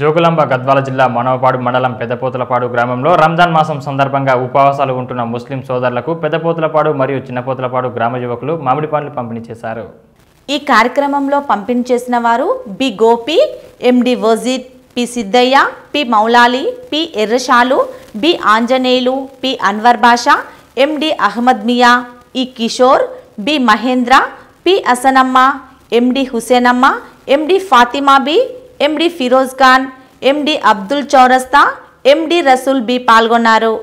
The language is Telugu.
జోగులాంబ గద్వాల జిల్లా మనవపాడు మండలం పెద్దపోతులపాడు గ్రామంలో రంజాన్ మాసం సందర్భంగా ఉపవాసాలు ఉంటున్న ముస్లిం సోదరులకు పెద్దపోతులపాడు మరియు చిన్నపోతులపాడు గ్రామ యువకులు మామిడి పండ్లు పంపిణీ చేశారు ఈ కార్యక్రమంలో పంపిణీ చేసిన వారు B Gopi MD Wajid P Siddaiah P Maulali P Errashalu B Anjaneyulu P Anwar Basha MD Ahmed Miya E Kishore B Mahendra P Asanamma MD Husenamma MD Fatima B MD Firoz Khan MD Abdul చౌరస్తా ఎండి రసూల్ బి పాల్గొన్నారు